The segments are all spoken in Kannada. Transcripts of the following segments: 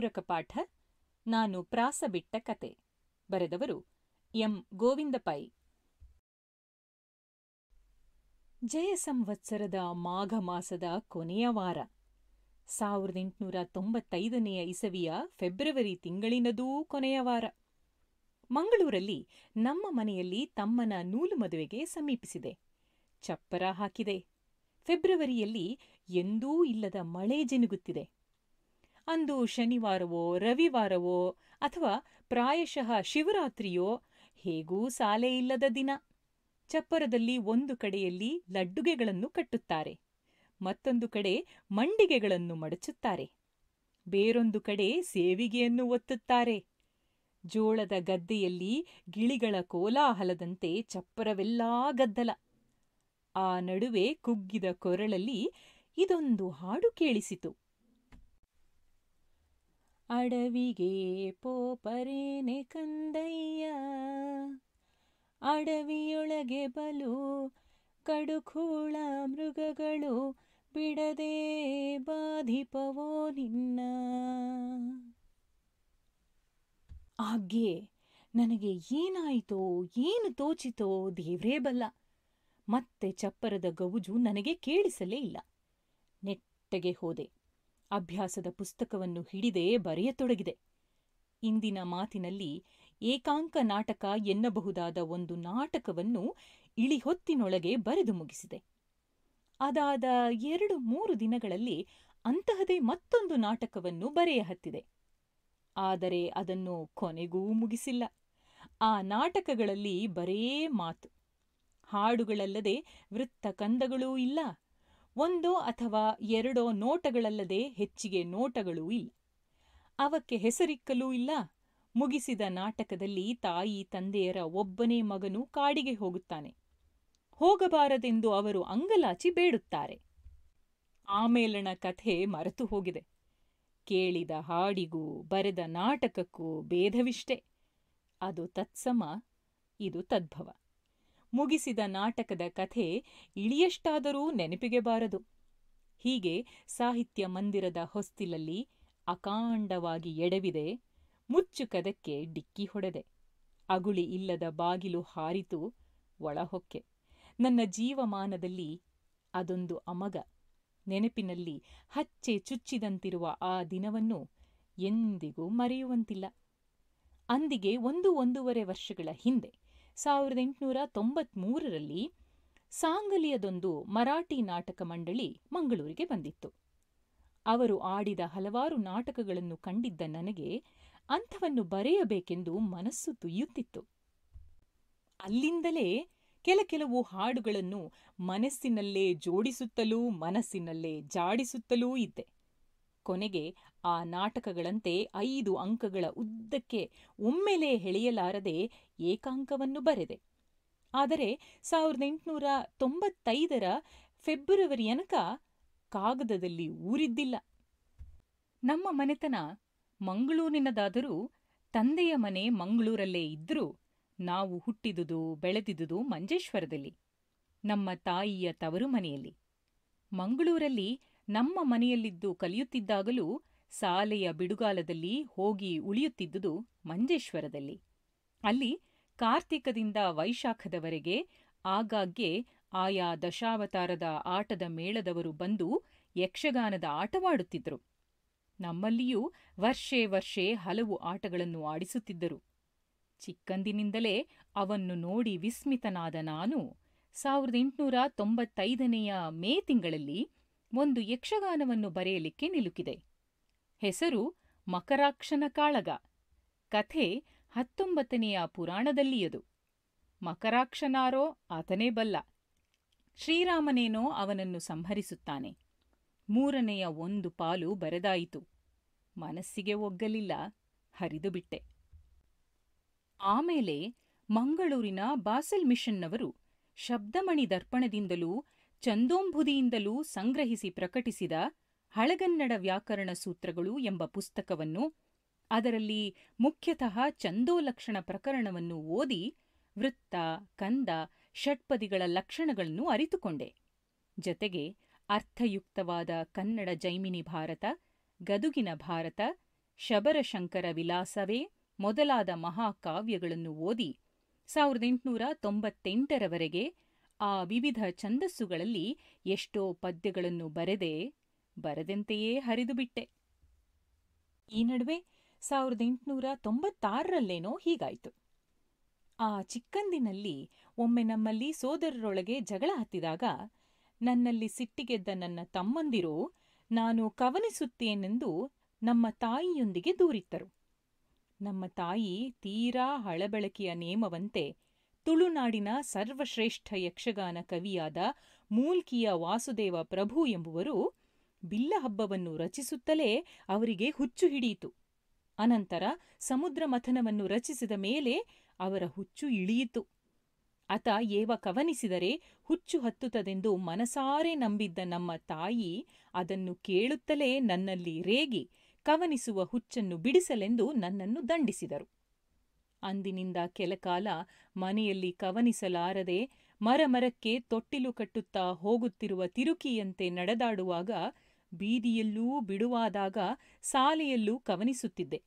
ಪೂರಕ ಪಾಠ ನಾನು ಪ್ರಾಸ ಬಿಟ್ಟ ಕತೆ ಬರೆದವರು ಎಂ ಗೋವಿಂದ ಪೈ ಜಯ ಸಂವತ್ಸರದ ಮಾಘ ಮಾಸದ ಕೊನೆಯ ವಾರ ಸಾವಿರದ ಎಂಟುನೂರ ತೊಂಬತ್ತೈದನೆಯ ಇಸವಿಯ ಫೆಬ್ರವರಿ ತಿಂಗಳಿನದೂ ಕೊನೆಯ ವಾರ ಮಂಗಳೂರಲ್ಲಿ ನಮ್ಮ ಮನೆಯಲ್ಲಿ ತಮ್ಮನ ನೂಲು ಮದುವೆಗೆ ಸಮೀಪಿಸಿದೆ ಚಪ್ಪರ ಹಾಕಿದೆ ಫೆಬ್ರವರಿಯಲ್ಲಿ ಎಂದೂ ಇಲ್ಲದ ಮಳೆ ಜಿನುಗುತ್ತಿದೆ ಅಂದು ಶನಿವಾರವೋ ರವಿವಾರವೋ ಅಥವಾ ಪ್ರಾಯಶಃ ಶಿವರಾತ್ರಿಯೋ ಹೇಗೂ ಸಾಲೆ ಇಲ್ಲದ ದಿನ ಚಪ್ಪರದಲ್ಲಿ ಒಂದು ಕಡೆಯಲ್ಲಿ ಲಡ್ಡುಗೆಗಳನ್ನು ಕಟ್ಟುತ್ತಾರೆ ಮತ್ತೊಂದು ಕಡೆ ಮಂಡಿಗೆಗಳನ್ನು ಮಡಚುತ್ತಾರೆ ಬೇರೊಂದು ಕಡೆ ಸೇವಿಗೆಯನ್ನು ಒತ್ತುತ್ತಾರೆ ಜೋಳದ ಗದ್ದೆಯಲ್ಲಿ ಗಿಳಿಗಳ ಕೋಲಾಹಲದಂತೆ ಚಪ್ಪರವೆಲ್ಲಾ ಗದ್ದಲ ಆ ನಡುವೆ ಕುಗ್ಗಿದ ಕೊರಳಲ್ಲಿ ಇದೊಂದು ಹಾಡು ಕೇಳಿಸಿತು ಅಡವಿಗೆ ಪೋಪರೇನೆ ಕಂದಯ್ಯ ಅಡವಿಯೊಳಗೆ ಬಲು ಕಡುಕೂಳ ಮೃಗಗಳು ಬಿಡದೆ ಬಾಧಿಪವೋ ನಿನ್ನ ಆಗ್ಗೆ ನನಗೆ ಏನಾಯಿತೋ ಏನು ತೋಚಿತೋ ದೇವ್ರೇ ಬಲ್ಲ ಮತ್ತೆ ಚಪ್ಪರದ ಗವುಜು ನನಗೆ ಕೇಳಿಸಲೇ ಇಲ್ಲ ನೆಟ್ಟಗೆ ಹೋದೆ ಅಭ್ಯಾಸದ ಪುಸ್ತಕವನ್ನು ಹಿಡಿದೇ ಬರೆಯತೊಡಗಿದೆ ಇಂದಿನ ಮಾತಿನಲ್ಲಿ ಏಕಾಂಕ ನಾಟಕ ಎನ್ನಬಹುದಾದ ಒಂದು ನಾಟಕವನ್ನು ಇಳಿಹೊತ್ತಿನೊಳಗೆ ಬರೆದು ಮುಗಿಸಿದೆ ಅದಾದ ಎರಡು ಮೂರು ದಿನಗಳಲ್ಲಿ ಅಂತಹದೇ ಮತ್ತೊಂದು ನಾಟಕವನ್ನು ಬರೆಯ ಹತ್ತಿದೆ ಆದರೆ ಅದನ್ನು ಕೊನೆಗೂ ಮುಗಿಸಿಲ್ಲ ಆ ನಾಟಕಗಳಲ್ಲಿ ಬರೇ ಮಾತು ಹಾಡುಗಳಲ್ಲದೆ ವೃತ್ತಕಂದಗಳೂ ಇಲ್ಲ ಒಂದೋ ಅಥವಾ ಎರಡೋ ನೋಟಗಳಲ್ಲದೆ ಹೆಚ್ಚಿಗೆ ನೋಟಗಳೂ ಇಲ್ಲ ಅವಕ್ಕೆ ಹೆಸರಿಕ್ಕಲೂ ಇಲ್ಲ ಮುಗಿಸಿದ ನಾಟಕದಲ್ಲಿ ತಾಯಿ ತಂದೆಯರ ಒಬ್ಬನೇ ಮಗನು ಕಾಡಿಗೆ ಹೋಗುತ್ತಾನೆ ಹೋಗಬಾರದೆಂದು ಅವರು ಅಂಗಲಾಚಿ ಬೇಡುತ್ತಾರೆ ಆಮೇಲಣ ಕಥೆ ಮರೆತು ಹೋಗಿದೆ ಕೇಳಿದ ಹಾಡಿಗೂ ಬರೆದ ನಾಟಕಕ್ಕೂ ಭೇದವಿಷ್ಟೆ ಅದು ತತ್ಸಮ ಇದು ತದ್ಭವ ಮುಗಿಸಿದ ನಾಟಕದ ಕಥೆ ಇಳಿಯಷ್ಟಾದರೂ ನೆನಪಿಗೆ ಬಾರದು ಹೀಗೆ ಸಾಹಿತ್ಯ ಮಂದಿರದ ಹೊಸ್ತಿಲಲ್ಲಿ ಅಕಾಂಡವಾಗಿ ಎಡವಿದೆ ಮುಚ್ಚು ಕದಕ್ಕೆ ಡಿಕ್ಕಿ ಹೊಡೆದೆ ಅಗುಳಿ ಇಲ್ಲದ ಬಾಗಿಲು ಹಾರಿತು ಒಳಹೊಕ್ಕೆ ನನ್ನ ಜೀವಮಾನದಲ್ಲಿ ಅದೊಂದು ಅಮಗ ನೆನಪಿನಲ್ಲಿ ಹಚ್ಚೆ ಚುಚ್ಚಿದಂತಿರುವ ಆ ದಿನವನ್ನು ಎಂದಿಗೂ ಮರೆಯುವಂತಿಲ್ಲ ಅಂದಿಗೆ ಒಂದು ಒಂದೂವರೆ ವರ್ಷಗಳ ಹಿಂದೆ ಸಾವಿರದ ಎಂಟುನೂರ ಮೂರರಲ್ಲಿ ಸಾಂಗಲಿಯದೊಂದು ಮರಾಠಿ ನಾಟಕ ಮಂಡಳಿ ಮಂಗಳೂರಿಗೆ ಬಂದಿತ್ತು ಅವರು ಆಡಿದ ಹಲವಾರು ನಾಟಕಗಳನ್ನು ಕಂಡಿದ್ದ ನನಗೆ ಅಂಥವನ್ನು ಬರೆಯಬೇಕೆಂದು ಮನಸ್ಸು ತುಯ್ಯುತ್ತಿತ್ತು ಅಲ್ಲಿಂದಲೇ ಕೆಲ ಕೆಲವು ಹಾಡುಗಳನ್ನು ಮನಸ್ಸಿನಲ್ಲೇ ಜೋಡಿಸುತ್ತಲೂ ಮನಸ್ಸಿನಲ್ಲೇ ಜಾಡಿಸುತ್ತಲೂ ಇದ್ದೆ ಕೊನೆಗೆ ಆ ನಾಟಕಗಳಂತೆ ಐದು ಅಂಕಗಳ ಉದ್ದಕ್ಕೆ ಒಮ್ಮೆಲೇ ಹೆಳೆಯಲಾರದೆ ಏಕಾಂಕವನ್ನು ಬರೆದೆ ಆದರೆ ಸಾವಿರದ ಎಂಟುನೂರ ತೊಂಬತ್ತೈದರ ಫೆಬ್ರವರಿಯನಕ ಕಾಗದದಲ್ಲಿ ಊರಿದ್ದಿಲ್ಲ ನಮ್ಮ ಮನೆತನ ಮಂಗಳೂರಿನದಾದರೂ ತಂದೆಯ ಮನೆ ಮಂಗಳೂರಲ್ಲೇ ಇದ್ದರೂ ನಾವು ಹುಟ್ಟಿದುದು ಬೆಳೆದಿದುದು ಮಂಜೇಶ್ವರದಲ್ಲಿ ನಮ್ಮ ತಾಯಿಯ ತವರು ಮನೆಯಲ್ಲಿ ಮಂಗಳೂರಲ್ಲಿ ನಮ್ಮ ಮನೆಯಲ್ಲಿದ್ದು ಕಲಿಯುತ್ತಿದ್ದಾಗಲೂ ಸಾಲೆಯ ಬಿಡುಗಾಲದಲ್ಲಿ ಹೋಗಿ ಉಳಿಯುತ್ತಿದ್ದುದು ಮಂಜೇಶ್ವರದಲ್ಲಿ ಅಲ್ಲಿ ಕಾರ್ತಿಕದಿಂದ ವೈಶಾಖದವರೆಗೆ ಆಗಾಗ್ಗೆ ಆಯಾ ದಶಾವತಾರದ ಆಟದ ಮೇಳದವರು ಬಂದು ಯಕ್ಷಗಾನದ ಆಟವಾಡುತ್ತಿದ್ದರು ನಮ್ಮಲ್ಲಿಯೂ ವರ್ಷೇ ವರ್ಷೇ ಹಲವು ಆಟಗಳನ್ನು ಆಡಿಸುತ್ತಿದ್ದರು ಚಿಕ್ಕಂದಿನಿಂದಲೇ ಅವನ್ನು ನೋಡಿ ವಿಸ್ಮಿತನಾದ ನಾನು ಸಾವಿರದ ಎಂಟುನೂರ ತೊಂಬತ್ತೈದನೆಯ ಮೇ ತಿಂಗಳಲ್ಲಿ ಒಂದು ಯಕ್ಷಗಾನವನ್ನು ಬರೆಯಲಿಕ್ಕೆ ನಿಲುಕಿದೆ ಹೆಸರು ಮಕರಾಕ್ಷನ ಕಾಳಗ ಕಥೆ ಹತ್ತೊಂಬತ್ತನೆಯ ಪುರಾಣದಲ್ಲಿಯದು ಮಕರಾಕ್ಷನಾರೋ ಆತನೇ ಬಲ್ಲ ಶ್ರೀರಾಮನೇನೋ ಅವನನ್ನು ಸಂಹರಿಸುತ್ತಾನೆ ಮೂರನೆಯ ಒಂದು ಪಾಲು ಬರೆದಾಯಿತು ಮನಸ್ಸಿಗೆ ಒಗ್ಗಲಿಲ್ಲ ಹರಿದುಬಿಟ್ಟೆ ಆಮೇಲೆ ಮಂಗಳೂರಿನ ಬಾಸೆಲ್ ಮಿಷನ್ನವರು ಶಬ್ದಮಣಿ ದರ್ಪಣದಿಂದಲೂ ಚಂದೋಂಬುದಿಯಿಂದಲೂ ಸಂಗ್ರಹಿಸಿ ಪ್ರಕಟಿಸಿದ ಹಳಗನ್ನಡ ವ್ಯಾಕರಣ ಸೂತ್ರಗಳು ಎಂಬ ಪುಸ್ತಕವನ್ನು ಅದರಲ್ಲಿ ಮುಖ್ಯತಃ ಚಂದೋಲಕ್ಷಣ ಪ್ರಕರಣವನ್ನು ಓದಿ ವೃತ್ತ ಕಂದ ಷಟ್ಪದಿಗಳ ಲಕ್ಷಣಗಳನ್ನು ಅರಿತುಕೊಂಡೆ ಜತೆಗೆ ಅರ್ಥಯುಕ್ತವಾದ ಕನ್ನಡ ಜೈಮಿನಿ ಭಾರತ ಗದುಗಿನ ಭಾರತ ಶಬರಶಂಕರ ವಿಲಾಸವೇ ಮೊದಲಾದ ಮಹಾಕಾವ್ಯಗಳನ್ನು ಓದಿ ಸಾವಿರದ ಎಂಟುನೂರ ತೊಂಬತ್ತೆಂಟರವರೆಗೆ ಆ ವಿವಿಧ ಛಂದಸ್ಸುಗಳಲ್ಲಿ ಎಷ್ಟೋ ಪದ್ಯಗಳನ್ನು ಬರೆದೆ ಬರದಂತೆಯೇ ಹರಿದುಬಿಟ್ಟೆ ಈ ನಡುವೆ ಸಾವಿರದ ಎಂಟುನೂರ ತೊಂಬತ್ತಾರರಲ್ಲೇನೋ ಹೀಗಾಯಿತು ಆ ಚಿಕ್ಕಂದಿನಲ್ಲಿ ಒಮ್ಮೆ ನಮ್ಮಲ್ಲಿ ಸೋದರರೊಳಗೆ ಜಗಳ ಹತ್ತಿದಾಗ ನನ್ನಲ್ಲಿ ಸಿಟ್ಟಿಗೆದ್ದ ನನ್ನ ತಮ್ಮಂದಿರು ನಾನು ಕವನಿಸುತ್ತೇನೆಂದು ನಮ್ಮ ತಾಯಿಯೊಂದಿಗೆ ದೂರಿತ್ತರು ನಮ್ಮ ತಾಯಿ ತೀರಾ ಹಳಬಳಕೆಯ ನೇಮವಂತೆ ತುಳುನಾಡಿನ ಸರ್ವಶ್ರೇಷ್ಠ ಯಕ್ಷಗಾನ ಕವಿಯಾದ ಮೂಲ್ಕಿಯ ವಾಸುದೇವ ಪ್ರಭು ಎಂಬುವರು ಬಿಲ್ಲ ಹಬ್ಬವನ್ನು ರಚಿಸುತ್ತಲೇ ಅವರಿಗೆ ಹುಚ್ಚು ಹಿಡಿಯಿತು ಅನಂತರ ಸಮುದ್ರ ಮಥನವನ್ನು ರಚಿಸಿದ ಮೇಲೆ ಅವರ ಹುಚ್ಚು ಇಳಿಯಿತು ಅತ ಏವ ಕವನಿಸಿದರೆ ಹುಚ್ಚು ಹತ್ತುತ್ತದೆಂದು ಮನಸಾರೆ ನಂಬಿದ್ದ ನಮ್ಮ ತಾಯಿ ಅದನ್ನು ಕೇಳುತ್ತಲೇ ನನ್ನಲ್ಲಿ ರೇಗಿ ಕವನಿಸುವ ಹುಚ್ಚನ್ನು ಬಿಡಿಸಲೆಂದು ನನ್ನನ್ನು ದಂಡಿಸಿದರು ಅಂದಿನಿಂದ ಕೆಲಕಾಲ ಮನೆಯಲ್ಲಿ ಕವನಿಸಲಾರದೆ ಮರಮರಕ್ಕೆ ತೊಟ್ಟಿಲು ಕಟ್ಟುತ್ತಾ ಹೋಗುತ್ತಿರುವ ತಿರುಕಿಯಂತೆ ನಡೆದಾಡುವಾಗ ಬೀದಿಯಲ್ಲೂ ಬಿಡುವಾದಾಗ ಸಾಲೆಯಲ್ಲೂ ಕವನಿಸುತ್ತಿದ್ದೆ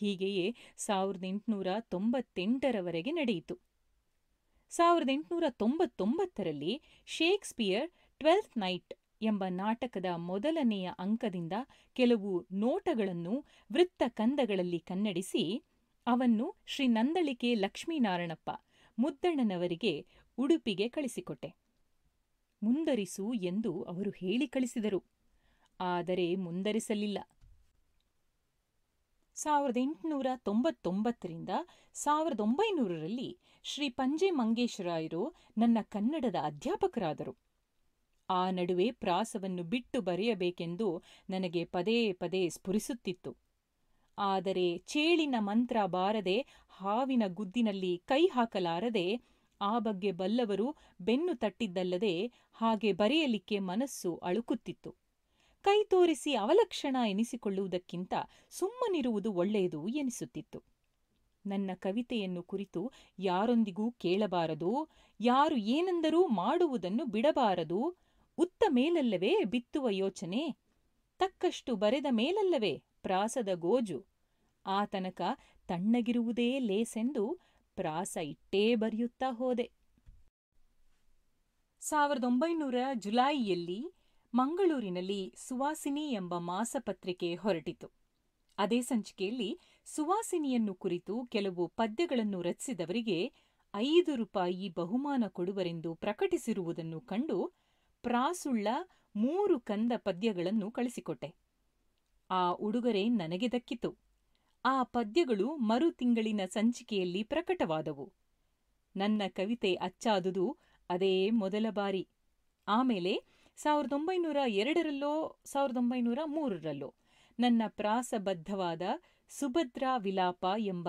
ಹೀಗೆಯೇ ಸಾವಿರದ ಎಂಟುನೂರ ತೊಂಬತ್ತೆಂಟರವರೆಗೆ ನಡೆಯಿತು ಸಾವಿರದ ಎಂಟುನೂರ ತೊಂಬತ್ತೊಂಬತ್ತರಲ್ಲಿ ಶೇಕ್ಸ್ಪಿಯರ್ ಟ್ವೆಲ್ತ್ ನೈಟ್ ಎಂಬ ನಾಟಕದ ಮೊದಲನೆಯ ಅಂಕದಿಂದ ಕೆಲವು ನೋಟಗಳನ್ನು ವೃತ್ತ ಕಂದಗಳಲ್ಲಿ ಕನ್ನಡಿಸಿ ಅವನ್ನು ಶ್ರೀ ನಂದಳಿಕೆ ಲಕ್ಷ್ಮೀನಾರಾಯಣಪ್ಪ ಮುದ್ದಣ್ಣನವರಿಗೆ ಉಡುಪಿಗೆ ಕಳಿಸಿಕೊಟ್ಟೆ ಮುಂದರಿಸು ಎಂದು ಅವರು ಹೇಳಿ ಕಳಿಸಿದರು ಆದರೆ ಮುಂದರಿಸಲಿಲ್ಲ ಸಾವಿರದ ಎಂಟುನೂರ ತೊಂಬತ್ತೊಂಬತ್ತರಿಂದ ಸಾವಿರದ ಒಂಬೈನೂರರಲ್ಲಿ ಶ್ರೀ ಪಂಜೆ ರಾಯರು ನನ್ನ ಕನ್ನಡದ ಅಧ್ಯಾಪಕರಾದರು ಆ ನಡುವೆ ಪ್ರಾಸವನ್ನು ಬಿಟ್ಟು ಬರೆಯಬೇಕೆಂದು ನನಗೆ ಪದೇ ಪದೇ ಸ್ಫುರಿಸುತ್ತಿತ್ತು ಆದರೆ ಚೇಳಿನ ಮಂತ್ರ ಬಾರದೆ ಹಾವಿನ ಗುದ್ದಿನಲ್ಲಿ ಕೈ ಹಾಕಲಾರದೆ ಆ ಬಗ್ಗೆ ಬಲ್ಲವರು ಬೆನ್ನು ತಟ್ಟಿದ್ದಲ್ಲದೆ ಹಾಗೆ ಬರೆಯಲಿಕ್ಕೆ ಮನಸ್ಸು ಅಳುಕುತ್ತಿತ್ತು ಕೈ ತೋರಿಸಿ ಅವಲಕ್ಷಣ ಎನಿಸಿಕೊಳ್ಳುವುದಕ್ಕಿಂತ ಸುಮ್ಮನಿರುವುದು ಒಳ್ಳೆಯದು ಎನಿಸುತ್ತಿತ್ತು ನನ್ನ ಕವಿತೆಯನ್ನು ಕುರಿತು ಯಾರೊಂದಿಗೂ ಕೇಳಬಾರದು ಯಾರು ಏನೆಂದರೂ ಮಾಡುವುದನ್ನು ಬಿಡಬಾರದು ಉತ್ತ ಮೇಲಲ್ಲವೇ ಬಿತ್ತುವ ಯೋಚನೆ ತಕ್ಕಷ್ಟು ಬರೆದ ಮೇಲಲ್ಲವೇ ಪ್ರಾಸದ ಗೋಜು ಆತನಕ ತಣ್ಣಗಿರುವುದೇ ಲೇಸೆಂದು ಪ್ರಾಸ ಇಟ್ಟೇ ಬರೆಯುತ್ತಾ ಹೋದೆ ಸಾವಿರದ ಒಂಬೈನೂರ ಜುಲೈಯಲ್ಲಿ ಮಂಗಳೂರಿನಲ್ಲಿ ಸುವಾಸಿನಿ ಎಂಬ ಮಾಸಪತ್ರಿಕೆ ಹೊರಟಿತು ಅದೇ ಸಂಚಿಕೆಯಲ್ಲಿ ಸುವಾಸಿನಿಯನ್ನು ಕುರಿತು ಕೆಲವು ಪದ್ಯಗಳನ್ನು ರಚಿಸಿದವರಿಗೆ ಐದು ರೂಪಾಯಿ ಬಹುಮಾನ ಕೊಡುವರೆಂದು ಪ್ರಕಟಿಸಿರುವುದನ್ನು ಕಂಡು ಪ್ರಾಸುಳ್ಳ ಮೂರು ಕಂದ ಪದ್ಯಗಳನ್ನು ಕಳಿಸಿಕೊಟ್ಟೆ ಆ ಉಡುಗೊರೆ ನನಗೆ ದಕ್ಕಿತು ಆ ಪದ್ಯಗಳು ಮರು ತಿಂಗಳಿನ ಸಂಚಿಕೆಯಲ್ಲಿ ಪ್ರಕಟವಾದವು ನನ್ನ ಕವಿತೆ ಅಚ್ಚಾದುದು ಅದೇ ಮೊದಲ ಬಾರಿ ಆಮೇಲೆ ಸಾವಿರದ ಒಂಬೈನೂರ ಎರಡರಲ್ಲೋ ಸಾವಿರದ ಒಂಬೈನೂರ ಮೂರರಲ್ಲೋ ನನ್ನ ಪ್ರಾಸಬದ್ಧವಾದ ಸುಭದ್ರಾ ವಿಲಾಪ ಎಂಬ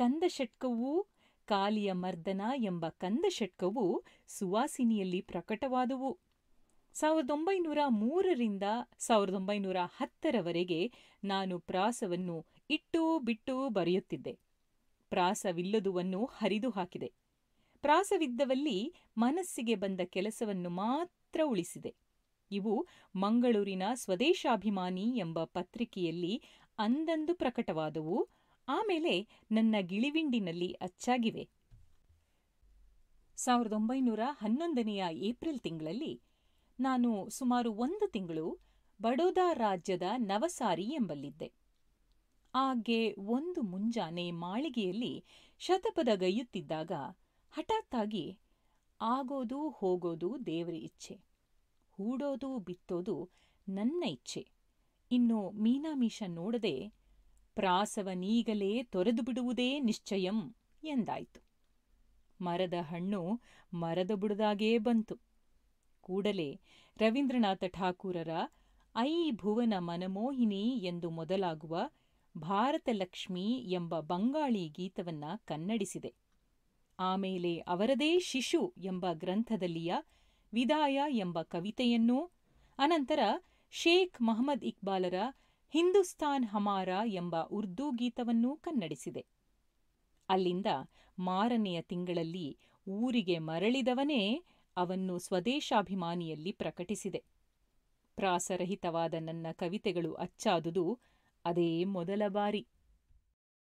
ಕಂದಷಟ್ಕವೂ ಕಾಲಿಯ ಮರ್ದನ ಎಂಬ ಕಂದಷಟ್ಕವು ಸುವಾಸಿನಿಯಲ್ಲಿ ಪ್ರಕಟವಾದುವು ಸಾವಿರದ ಒಂಬೈನೂರ ಮೂರರಿಂದ ಸಾವಿರದ ಒಂಬೈನೂರ ಹತ್ತರವರೆಗೆ ನಾನು ಪ್ರಾಸವನ್ನು ಇಟ್ಟು ಬಿಟ್ಟು ಬರೆಯುತ್ತಿದ್ದೆ ಪ್ರಾಸವಿಲ್ಲದುವನ್ನು ಹರಿದು ಹಾಕಿದೆ ಪ್ರಾಸವಿದ್ದವಲ್ಲಿ ಮನಸ್ಸಿಗೆ ಬಂದ ಕೆಲಸವನ್ನು ಮಾತ್ರ ಉಳಿಸಿದೆ ಇವು ಮಂಗಳೂರಿನ ಸ್ವದೇಶಾಭಿಮಾನಿ ಎಂಬ ಪತ್ರಿಕೆಯಲ್ಲಿ ಅಂದಂದು ಪ್ರಕಟವಾದವು ಆಮೇಲೆ ನನ್ನ ಗಿಳಿವಿಂಡಿನಲ್ಲಿ ಅಚ್ಚಾಗಿವೆ ಸಾವಿರದ ಒಂಬೈನೂರ ಹನ್ನೊಂದನೆಯ ಏಪ್ರಿಲ್ ತಿಂಗಳಲ್ಲಿ ನಾನು ಸುಮಾರು ಒಂದು ತಿಂಗಳು ಬಡೋದಾ ರಾಜ್ಯದ ನವಸಾರಿ ಎಂಬಲ್ಲಿದ್ದೆ ಆಗ್ಗೆ ಒಂದು ಮುಂಜಾನೆ ಮಾಳಿಗೆಯಲ್ಲಿ ಶತಪದ ಗೈಯುತ್ತಿದ್ದಾಗ ಹಠಾತ್ತಾಗಿ ಆಗೋದು ಹೋಗೋದು ದೇವರ ಇಚ್ಛೆ ಹೂಡೋದು ಬಿತ್ತೋದು ನನ್ನ ಇಚ್ಛೆ ಇನ್ನು ಮೀನಾಮೀಷ ನೋಡದೆ ಪ್ರಾಸವನೀಗಲೇ ತೊರೆದು ಬಿಡುವುದೇ ನಿಶ್ಚಯಂ ಎಂದಾಯಿತು ಮರದ ಹಣ್ಣು ಮರದ ಬುಡದಾಗೇ ಬಂತು ಕೂಡಲೇ ರವೀಂದ್ರನಾಥ ಠಾಕೂರರ ಐ ಭುವನ ಮನಮೋಹಿನಿ ಎಂದು ಮೊದಲಾಗುವ ಭಾರತ ಲಕ್ಷ್ಮಿ ಎಂಬ ಬಂಗಾಳಿ ಗೀತವನ್ನ ಕನ್ನಡಿಸಿದೆ ಆಮೇಲೆ ಅವರದೇ ಶಿಶು ಎಂಬ ಗ್ರಂಥದಲ್ಲಿಯ ವಿದಾಯ ಎಂಬ ಕವಿತೆಯನ್ನು ಅನಂತರ ಶೇಖ್ ಮಹಮ್ಮದ್ ಇಕ್ಬಾಲರ ಹಿಂದೂಸ್ತಾನ್ ಹಮಾರ ಎಂಬ ಉರ್ದು ಗೀತವನ್ನೂ ಕನ್ನಡಿಸಿದೆ ಅಲ್ಲಿಂದ ಮಾರನೆಯ ತಿಂಗಳಲ್ಲಿ ಊರಿಗೆ ಮರಳಿದವನೇ ಅವನ್ನು ಸ್ವದೇಶಾಭಿಮಾನಿಯಲ್ಲಿ ಪ್ರಕಟಿಸಿದೆ ಪ್ರಾಸರಹಿತವಾದ ನನ್ನ ಕವಿತೆಗಳು ಅಚ್ಚಾದುದು ಅದೇ ಮೊದಲ ಬಾರಿ